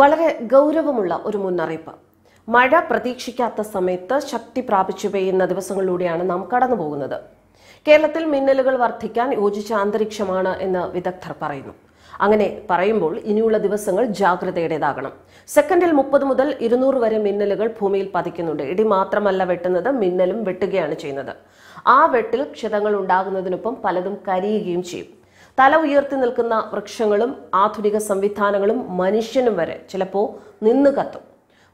വളരെ ഗൗരവമുള്ള ഒരു മുന്നറിയിപ്പ് മഴ പ്രതീക്ഷിക്കാത്ത സമയത്ത് ശക്തി പ്രാപിച്ചു പെയ്യുന്ന ദിവസങ്ങളിലൂടെയാണ് നാം കടന്നു പോകുന്നത് കേരളത്തിൽ മിന്നലുകൾ വർദ്ധിക്കാൻ യോജിച്ച അന്തരീക്ഷമാണ് എന്ന് വിദഗ്ധർ പറയുന്നു അങ്ങനെ പറയുമ്പോൾ ഇനിയുള്ള ദിവസങ്ങൾ ജാഗ്രതയുടേതാകണം സെക്കൻഡിൽ മുപ്പത് മുതൽ ഇരുന്നൂറ് വരെ മിന്നലുകൾ ഭൂമിയിൽ പതിക്കുന്നുണ്ട് ഇടി മാത്രമല്ല വെട്ടുന്നത് മിന്നലും വെട്ടുകയാണ് ചെയ്യുന്നത് ആ വെട്ടിൽ ക്ഷതങ്ങൾ ഉണ്ടാകുന്നതിനൊപ്പം പലതും കരിയുകയും ചെയ്യും തല ഉയർത്തി നിൽക്കുന്ന വൃക്ഷങ്ങളും ആധുനിക സംവിധാനങ്ങളും മനുഷ്യനും വരെ ചിലപ്പോൾ നിന്ന് കത്തും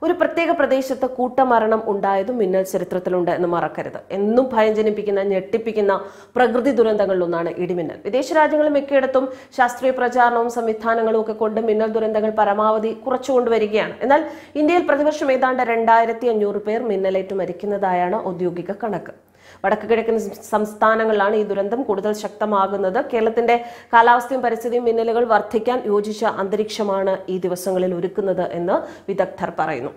ഒരു പ്രത്യേക പ്രദേശത്ത് കൂട്ടമരണം ഉണ്ടായതും മിന്നൽ ചരിത്രത്തിലുണ്ട് എന്ന് മറക്കരുത് എന്നും ഭയം ജനിപ്പിക്കുന്ന ഞെട്ടിപ്പിക്കുന്ന പ്രകൃതി ദുരന്തങ്ങളിലൊന്നാണ് ഇടിമിന്നൽ വിദേശ രാജ്യങ്ങളിൽ മിക്കയിടത്തും ശാസ്ത്രീയ പ്രചാരണവും സംവിധാനങ്ങളും ഒക്കെ കൊണ്ട് മിന്നൽ ദുരന്തങ്ങൾ പരമാവധി കുറച്ചുകൊണ്ടുവരികയാണ് എന്നാൽ ഇന്ത്യയിൽ പ്രതിവർഷം ഏതാണ്ട് രണ്ടായിരത്തി അഞ്ഞൂറ് പേർ മിന്നലേറ്റ് മരിക്കുന്നതായാണ് ഔദ്യോഗിക കണക്ക് വടക്കു കിഴക്കൻ സംസ്ഥാനങ്ങളിലാണ് ഈ ദുരന്തം കൂടുതൽ ശക്തമാകുന്നത് കേരളത്തിന്റെ കാലാവസ്ഥയും പരിസ്ഥിതിയും മിന്നലുകൾ വർദ്ധിക്കാൻ യോജിച്ച അന്തരീക്ഷമാണ് ഈ ദിവസങ്ങളിൽ ഒരുക്കുന്നത് എന്ന് വിദഗ്ധർ പറയുന്നു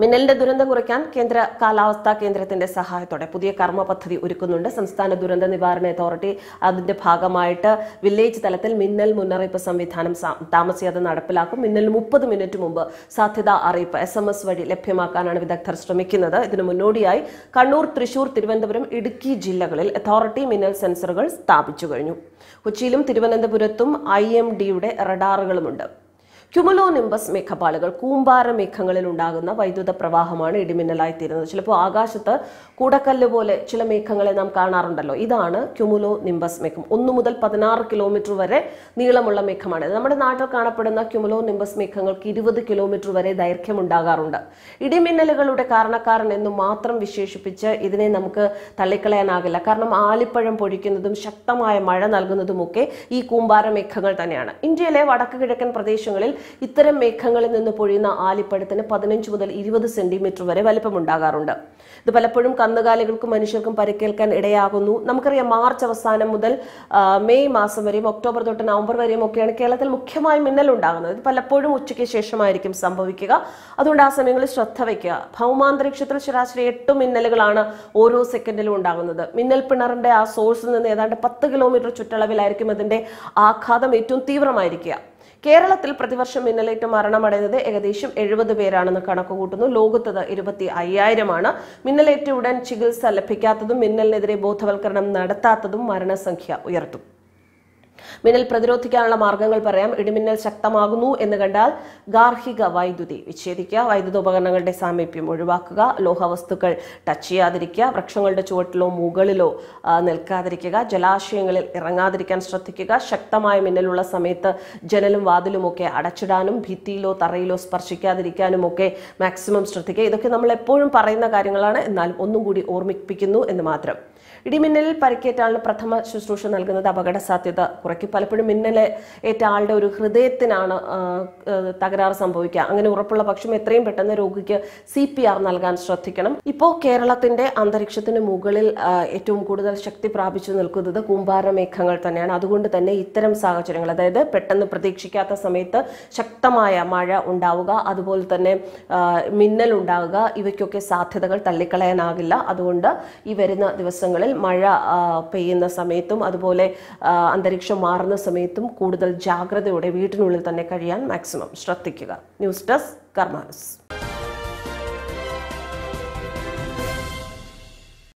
മിന്നലിന്റെ ദുരന്തം കുറയ്ക്കാൻ കേന്ദ്ര കാലാവസ്ഥാ കേന്ദ്രത്തിന്റെ സഹായത്തോടെ പുതിയ കർമ്മ പദ്ധതി ഒരുക്കുന്നുണ്ട് സംസ്ഥാന ദുരന്ത നിവാരണ അതോറിറ്റി അതിന്റെ ഭാഗമായിട്ട് വില്ലേജ് തലത്തിൽ മിന്നൽ മുന്നറിയിപ്പ് സംവിധാനം താമസിയാതെ നടപ്പിലാക്കും മിന്നൽ മുപ്പത് മിനിറ്റ് മുമ്പ് സാധ്യതാ അറിയിപ്പ് എസ് എം എസ് വഴി ലഭ്യമാക്കാനാണ് വിദഗ്ധർ ശ്രമിക്കുന്നത് ഇതിനു മുന്നോടിയായി കണ്ണൂർ തൃശൂർ തിരുവനന്തപുരം ഇടുക്കി ജില്ലകളിൽ അതോറിറ്റി മിന്നൽ സെൻസറുകൾ സ്ഥാപിച്ചു കഴിഞ്ഞു കൊച്ചിയിലും തിരുവനന്തപുരത്തും ഐ എം ഡിയുടെ റഡാറുകളുമുണ്ട് നിംബസ് മേഘപാളുകൾ കൂമ്പാര മേഘങ്ങളിൽ ഉണ്ടാകുന്ന വൈദ്യുത പ്രവാഹമാണ് ഇടിമിന്നലായി തീരുന്നത് ചിലപ്പോൾ ആകാശത്ത് കൂടക്കല്ല് പോലെ ചില മേഘങ്ങളെ നാം കാണാറുണ്ടല്ലോ ഇതാണ് ക്യുമുലോ നിംബസ് മേഘം ഒന്നു മുതൽ പതിനാറ് കിലോമീറ്റർ വരെ നീളമുള്ള മേഘമാണ് നമ്മുടെ നാട്ടിൽ കാണപ്പെടുന്ന ക്യുമുലോ നിംബസ് മേഘങ്ങൾക്ക് ഇരുപത് കിലോമീറ്റർ വരെ ദൈർഘ്യം ഉണ്ടാകാറുണ്ട് ഇടിമിന്നലുകളുടെ കാരണക്കാരൻ എന്ന് മാത്രം വിശേഷിപ്പിച്ച് ഇതിനെ നമുക്ക് തള്ളിക്കളയാനാകില്ല കാരണം ആലിപ്പഴം പൊഴിക്കുന്നതും ശക്തമായ മഴ നൽകുന്നതുമൊക്കെ ഈ കൂമ്പാര മേഘങ്ങൾ തന്നെയാണ് ഇന്ത്യയിലെ വടക്ക് കിഴക്കൻ പ്രദേശങ്ങളിൽ ഇത്തരം മേഘങ്ങളിൽ നിന്ന് പൊഴിയുന്ന ആലിപ്പഴത്തിന് പതിനഞ്ച് മുതൽ ഇരുപത് സെന്റിമീറ്റർ വരെ വലിപ്പമുണ്ടാകാറുണ്ട് ഇത് പലപ്പോഴും കന്നുകാലികൾക്കും മനുഷ്യർക്കും പരിക്കേൽക്കാൻ ഇടയാകുന്നു നമുക്കറിയാം മാർച്ച് അവസാനം മുതൽ മെയ് മാസം വരെയും ഒക്ടോബർ തൊട്ട് നവംബർ വരെയും ഒക്കെയാണ് കേരളത്തിൽ മുഖ്യമായി മിന്നൽ ഉണ്ടാകുന്നത് ഇത് പലപ്പോഴും ഉച്ചയ്ക്ക് ശേഷമായിരിക്കും സംഭവിക്കുക അതുകൊണ്ട് ആ സമയങ്ങളിൽ ശ്രദ്ധ വയ്ക്കുക ഭൗമാന്തരീക്ഷത്തിൽ ശരാശരി എട്ട് മിന്നലുകളാണ് ഓരോ സെക്കൻഡിലും ഉണ്ടാകുന്നത് മിന്നൽ പിണറിന്റെ ആ സോഴ്സിൽ നിന്ന് ഏതാണ്ട് പത്ത് കിലോമീറ്റർ ചുറ്റളവിലായിരിക്കും അതിന്റെ ആഘാതം ഏറ്റവും തീവ്രമായിരിക്കുക കേരളത്തിൽ പ്രതിവർഷം മിന്നലേറ്റ് മരണമടയുന്നത് ഏകദേശം എഴുപത് പേരാണെന്ന് കണക്കുകൂട്ടുന്നു ലോകത്തത് ഇരുപത്തി അയ്യായിരമാണ് മിന്നലേറ്റ് ഉടൻ ചികിത്സ ലഭിക്കാത്തതും മിന്നലിനെതിരെ ബോധവൽക്കരണം നടത്താത്തതും മരണസംഖ്യ ഉയർത്തും മിന്നൽ പ്രതിരോധിക്കാനുള്ള മാർഗങ്ങൾ പറയാം ഇടിമിന്നൽ ശക്തമാകുന്നു എന്ന് കണ്ടാൽ ഗാർഹിക വൈദ്യുതി വിച്ഛേദിക്കുക വൈദ്യുത ഉപകരണങ്ങളുടെ സാമീപ്യം ഒഴിവാക്കുക ലോഹവസ്തുക്കൾ ടച്ച് ചെയ്യാതിരിക്കുക വൃക്ഷങ്ങളുടെ ചുവട്ടിലോ മുകളിലോ നിൽക്കാതിരിക്കുക ജലാശയങ്ങളിൽ ഇറങ്ങാതിരിക്കാൻ ശ്രദ്ധിക്കുക ശക്തമായ മിന്നലുള്ള സമയത്ത് ജനലും വാതിലും ഒക്കെ അടച്ചിടാനും ഭിത്തിയിലോ തറയിലോ സ്പർശിക്കാതിരിക്കാനും ഒക്കെ മാക്സിമം ശ്രദ്ധിക്കുക ഇതൊക്കെ നമ്മൾ എപ്പോഴും പറയുന്ന കാര്യങ്ങളാണ് എന്നാലും ഒന്നും കൂടി ഓർമ്മിപ്പിക്കുന്നു എന്ന് മാത്രം ഇടിമിന്നലിൽ പരിക്കേറ്റ ആളിന് പ്രഥമ ശുശ്രൂഷ നൽകുന്നത് അപകട സാധ്യത കുറയ്ക്കും പലപ്പോഴും മിന്നലെ ഏറ്റ ആളുടെ ഒരു ഹൃദയത്തിനാണ് തകരാറ് സംഭവിക്കുക അങ്ങനെ ഉറപ്പുള്ള പക്ഷം എത്രയും പെട്ടെന്ന് രോഗിക്ക് സി പി ആർ നൽകാൻ ശ്രദ്ധിക്കണം ഇപ്പോൾ കേരളത്തിന്റെ അന്തരീക്ഷത്തിന് മുകളിൽ ഏറ്റവും കൂടുതൽ ശക്തി പ്രാപിച്ചു നിൽക്കുന്നത് കൂമ്പാര മേഘങ്ങൾ തന്നെയാണ് അതുകൊണ്ട് തന്നെ ഇത്തരം സാഹചര്യങ്ങൾ അതായത് പെട്ടെന്ന് പ്രതീക്ഷിക്കാത്ത സമയത്ത് ശക്തമായ മഴ ഉണ്ടാവുക അതുപോലെ തന്നെ മിന്നൽ ഉണ്ടാവുക ഇവയ്ക്കൊക്കെ സാധ്യതകൾ തള്ളിക്കളയാനാകില്ല അതുകൊണ്ട് ഈ വരുന്ന ദിവസങ്ങളിൽ മഴ പെയ്യുന്ന സമയത്തും അതുപോലെ അന്തരീക്ഷം മാറുന്ന സമയത്തും കൂടുതൽ ജാഗ്രതയോടെ വീട്ടിനുള്ളിൽ തന്നെ കഴിയാൻ മാക്സിമം ശ്രദ്ധിക്കുക ന്യൂസ് ഡെസ്ക് കർമാനസ്